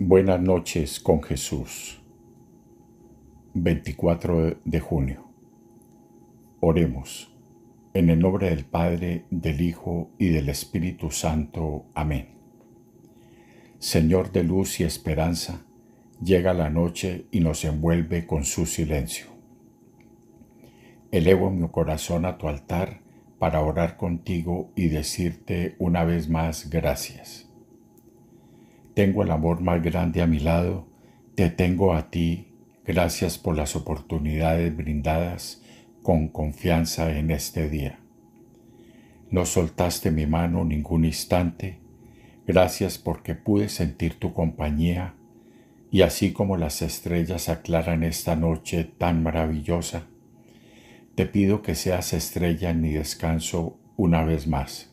Buenas noches con Jesús. 24 de junio. Oremos. En el nombre del Padre, del Hijo y del Espíritu Santo. Amén. Señor de luz y esperanza, llega la noche y nos envuelve con su silencio. Elevo mi corazón a tu altar para orar contigo y decirte una vez más gracias. Tengo el amor más grande a mi lado, te tengo a ti, gracias por las oportunidades brindadas con confianza en este día. No soltaste mi mano ningún instante, gracias porque pude sentir tu compañía y así como las estrellas aclaran esta noche tan maravillosa, te pido que seas estrella en mi descanso una vez más.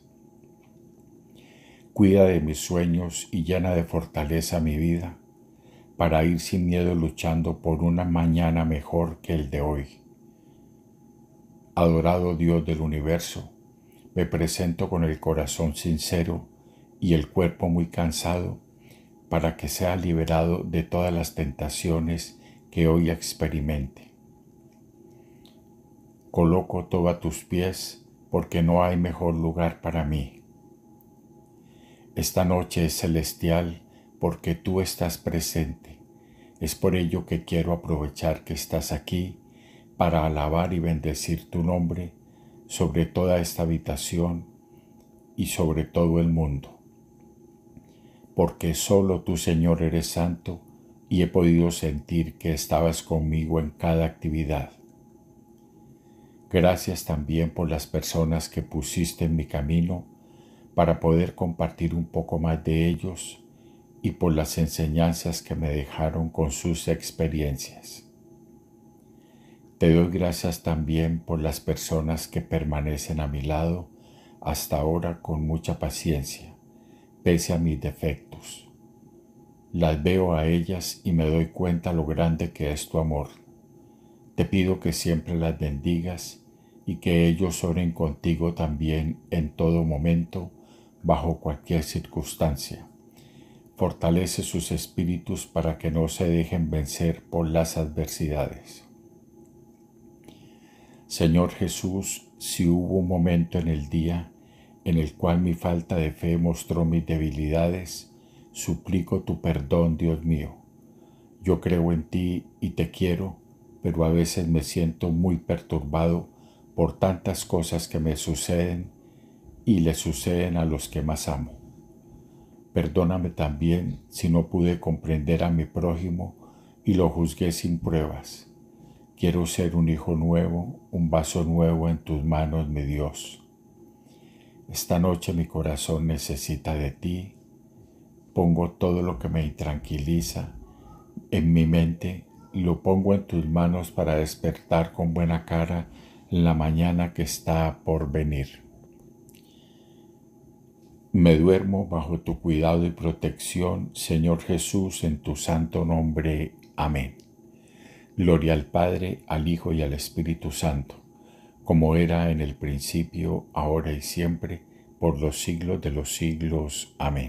Cuida de mis sueños y llena de fortaleza mi vida, para ir sin miedo luchando por una mañana mejor que el de hoy. Adorado Dios del universo, me presento con el corazón sincero y el cuerpo muy cansado para que sea liberado de todas las tentaciones que hoy experimente. Coloco todo a tus pies porque no hay mejor lugar para mí. Esta noche es celestial porque tú estás presente. Es por ello que quiero aprovechar que estás aquí para alabar y bendecir tu nombre sobre toda esta habitación y sobre todo el mundo. Porque solo tu Señor, eres santo y he podido sentir que estabas conmigo en cada actividad. Gracias también por las personas que pusiste en mi camino para poder compartir un poco más de ellos y por las enseñanzas que me dejaron con sus experiencias. Te doy gracias también por las personas que permanecen a mi lado hasta ahora con mucha paciencia, pese a mis defectos. Las veo a ellas y me doy cuenta lo grande que es tu amor. Te pido que siempre las bendigas y que ellos oren contigo también en todo momento bajo cualquier circunstancia. Fortalece sus espíritus para que no se dejen vencer por las adversidades. Señor Jesús, si hubo un momento en el día en el cual mi falta de fe mostró mis debilidades, suplico tu perdón, Dios mío. Yo creo en ti y te quiero, pero a veces me siento muy perturbado por tantas cosas que me suceden y le suceden a los que más amo. Perdóname también si no pude comprender a mi prójimo y lo juzgué sin pruebas. Quiero ser un hijo nuevo, un vaso nuevo en tus manos, mi Dios. Esta noche mi corazón necesita de ti. Pongo todo lo que me tranquiliza en mi mente, lo pongo en tus manos para despertar con buena cara la mañana que está por venir. Me duermo bajo tu cuidado y protección, Señor Jesús, en tu santo nombre. Amén. Gloria al Padre, al Hijo y al Espíritu Santo, como era en el principio, ahora y siempre, por los siglos de los siglos. Amén.